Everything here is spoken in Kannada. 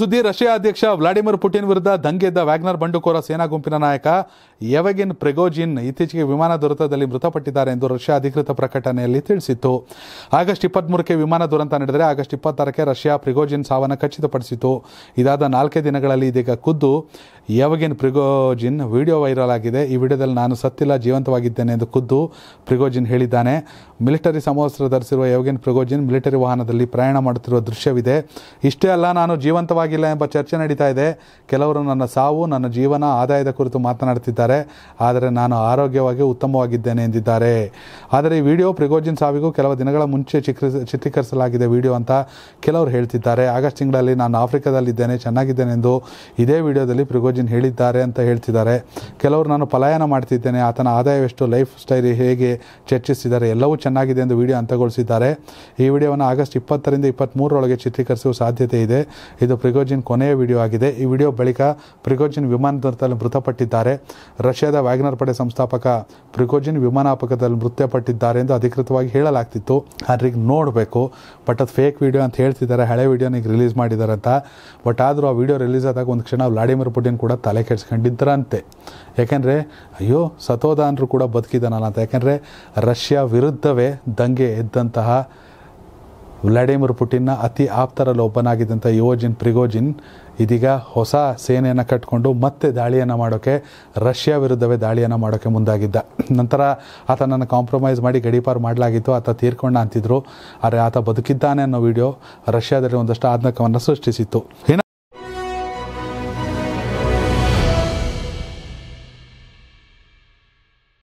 ಸುದ್ದಿ ರಷ್ಯಾ ಅಧ್ಯಕ್ಷ ವ್ಲಾಡಿಮಿರ್ ಪುಟಿನ್ ವಿರುದ್ಧ ದಂಗೆದ್ದ ವ್ಯಾಗ್ನರ್ ಬಂಡುಕೋರ ಸೇನಾ ಗುಂಪಿನ ನಾಯಕ ಎವಗಿನ್ ಪ್ರೆಗೋಜಿನ್ ಇತ್ತೀಚೆಗೆ ವಿಮಾನ ದುರಂತದಲ್ಲಿ ಮೃತಪಟ್ಟಿದ್ದಾರೆ ಎಂದು ರಷ್ಯಾ ಅಧಿಕೃತ ಪ್ರಕಟಣೆಯಲ್ಲಿ ತಿಳಿಸಿತ್ತು ಆಗಸ್ಟ್ ಇಪ್ಪತ್ಮೂರಕ್ಕೆ ವಿಮಾನ ದುರಂತ ನಡೆದರೆ ಆಗಸ್ಟ್ ಇಪ್ಪತ್ತಾರಕ್ಕೆ ರಷ್ಯಾ ಪ್ರಿಗೋಜಿನ್ ಸಾವನ್ನು ಖಚಿತಪಡಿಸಿತು ಇದಾದ ನಾಲ್ಕೇ ದಿನಗಳಲ್ಲಿ ಇದೀಗ ಖುದ್ದು ಯಾವಾಗೇನು ಪ್ರಿಗೋಜಿನ್ ವಿಡಿಯೋ ವೈರಲ್ ಆಗಿದೆ ಈ ವಿಡಿಯೋದಲ್ಲಿ ನಾನು ಸತ್ತಿಲ್ಲ ಜೀವಂತವಾಗಿದ್ದೇನೆ ಎಂದು ಖುದ್ದು ಪ್ರಿಗೋಜಿನ್ ಹೇಳಿದ್ದಾನೆ ಮಿಲಿಟರಿ ಸಮವಸ್ತ್ರ ಧರಿಸಿರುವ ಯೋಗಿನ್ ಪ್ರಿಗೋಜಿನ್ ಮಿಲಿಟರಿ ವಾಹನದಲ್ಲಿ ಪ್ರಯಾಣ ಮಾಡುತ್ತಿರುವ ದೃಶ್ಯವಿದೆ ಇಷ್ಟೇ ಅಲ್ಲ ನಾನು ಜೀವಂತವಾಗಿಲ್ಲ ಎಂಬ ಚರ್ಚೆ ನಡೀತಾ ಇದೆ ಕೆಲವರು ನನ್ನ ಸಾವು ನನ್ನ ಜೀವನ ಆದಾಯದ ಕುರಿತು ಮಾತನಾಡುತ್ತಿದ್ದಾರೆ ಆದರೆ ನಾನು ಆರೋಗ್ಯವಾಗಿ ಉತ್ತಮವಾಗಿದ್ದೇನೆ ಎಂದಿದ್ದಾರೆ ಆದರೆ ಈ ವಿಡಿಯೋ ಪ್ರಿಗೋಜಿನ್ ಸಾವಿಗೂ ಕೆಲವು ದಿನಗಳ ಮುಂಚೆ ಚಿತ್ರ ಚಿತ್ರೀಕರಿಸಲಾಗಿದೆ ವಿಡಿಯೋ ಅಂತ ಕೆಲವರು ಹೇಳ್ತಿದ್ದಾರೆ ಆಗಸ್ಟ್ ತಿಂಗಳಲ್ಲಿ ನಾನು ಆಫ್ರಿಕಾದಲ್ಲಿದ್ದೇನೆ ಚೆನ್ನಾಗಿದ್ದೇನೆ ಎಂದು ಇದೇ ವಿಡಿಯೋದಲ್ಲಿ ಪ್ರಿಗೋಜಿನ್ ನಾಗಾರ್ಜುನ್ ಹೇಳಿದ್ದಾರೆ ಅಂತ ಹೇಳ್ತಿದ್ದಾರೆ ಕೆಲವರು ನಾನು ಪಲಾಯನ ಮಾಡ್ತಿದ್ದೇನೆ ಆತನ ಆದಾಯವೆಷ್ಟು ಲೈಫ್ ಸ್ಟೈಲ್ ಹೇಗೆ ಚರ್ಚಿಸಿದ್ದಾರೆ ಎಲ್ಲವೂ ಚೆನ್ನಾಗಿದೆ ಎಂದು ವಿಡಿಯೋ ಅಂತಗೊಳಿಸಿದ್ದಾರೆ ಈ ವಿಡಿಯೋವನ್ನು ಆಗಸ್ಟ್ ಇಪ್ಪತ್ತರಿಂದ ಇಪ್ಪತ್ತ್ಮೂರರೊಳಗೆ ಚಿತ್ರೀಕರಿಸುವ ಸಾಧ್ಯತೆ ಇದೆ ಇದು ಪ್ರಿಗೋಜಿನ್ ಕೊನೆಯ ವಿಡಿಯೋ ಆಗಿದೆ ಈ ವಿಡಿಯೋ ಬಳಿಕ ಪ್ರಿಗೋಜಿನ್ ವಿಮಾನದಲ್ಲಿ ಮೃತಪಟ್ಟಿದ್ದಾರೆ ರಷ್ಯಾದ ವ್ಯಾಗ್ನರ್ ಪಡೆ ಸಂಸ್ಥಾಪಕ ಪ್ರಿಗೋಜಿನ್ ವಿಮಾನಾಪಕದಲ್ಲಿ ಮೃತಪಟ್ಟಿದ್ದಾರೆ ಎಂದು ಅಧಿಕೃತವಾಗಿ ಹೇಳಲಾಗ್ತಿತ್ತು ಅದ್ರಿಗೆ ನೋಡಬೇಕು ಬಟ್ ಅದು ಫೇಕ್ ವಿಡಿಯೋ ಅಂತ ಹೇಳ್ತಿದ್ದಾರೆ ಹಳೆ ವಿಡಿಯೋನಿಗೆ ರಿಲೀಸ್ ಮಾಡಿದ್ದಾರೆ ಅಂತ ಬಟ್ ಆದರೂ ಆ ವಿಡಿಯೋ ರಿಲೀಸ್ ಆದಾಗ ಒಂದು ಕ್ಷಣ ವ್ಲಾಡಿಮಿರ್ ಪುಟಿನ್ ಕೂಡ ತಲೆ ಕೆಡಿಸ್ಕೊಂಡಿದ್ದರಂತೆ ಯಾಕೆಂದರೆ ಅಯ್ಯೋ ಸತೋದ ಕೂಡ ಬದುಕಿದ್ದಾನಲ್ಲ ಅಂತ ಯಾಕೆಂದರೆ ರಷ್ಯಾ ವಿರುದ್ಧವೇ ದಂಗೆ ಎದ್ದಂತಹ ವ್ಲಾಡಿಮಿರ್ ಪುಟಿನ್ನ ಅತಿ ಆಪ್ತರಲ್ಲಿ ಒಬ್ಬನಾಗಿದ್ದಂಥ ಯುವಜಿನ್ ಪ್ರಿಗೋಜಿನ್ ಇದೀಗ ಹೊಸ ಸೇನೆಯನ್ನು ಕಟ್ಕೊಂಡು ಮತ್ತೆ ದಾಳಿಯನ್ನು ಮಾಡೋಕ್ಕೆ ರಷ್ಯಾ ವಿರುದ್ಧವೇ ದಾಳಿಯನ್ನು ಮಾಡೋಕ್ಕೆ ಮುಂದಾಗಿದ್ದ ನಂತರ ಆತನನ್ನು ಕಾಂಪ್ರಮೈಸ್ ಮಾಡಿ ಗಡಿಪಾರು ಮಾಡಲಾಗಿತ್ತು ಆತ ತೀರ್ಕೊಂಡ ಅಂತಿದ್ರು ಆದರೆ ಆತ ಬದುಕಿದ್ದಾನೆ ಅನ್ನೋ ವಿಡಿಯೋ ರಷ್ಯಾದಲ್ಲಿ ಒಂದಷ್ಟು ಆತಂಕವನ್ನು ಸೃಷ್ಟಿಸಿತ್ತು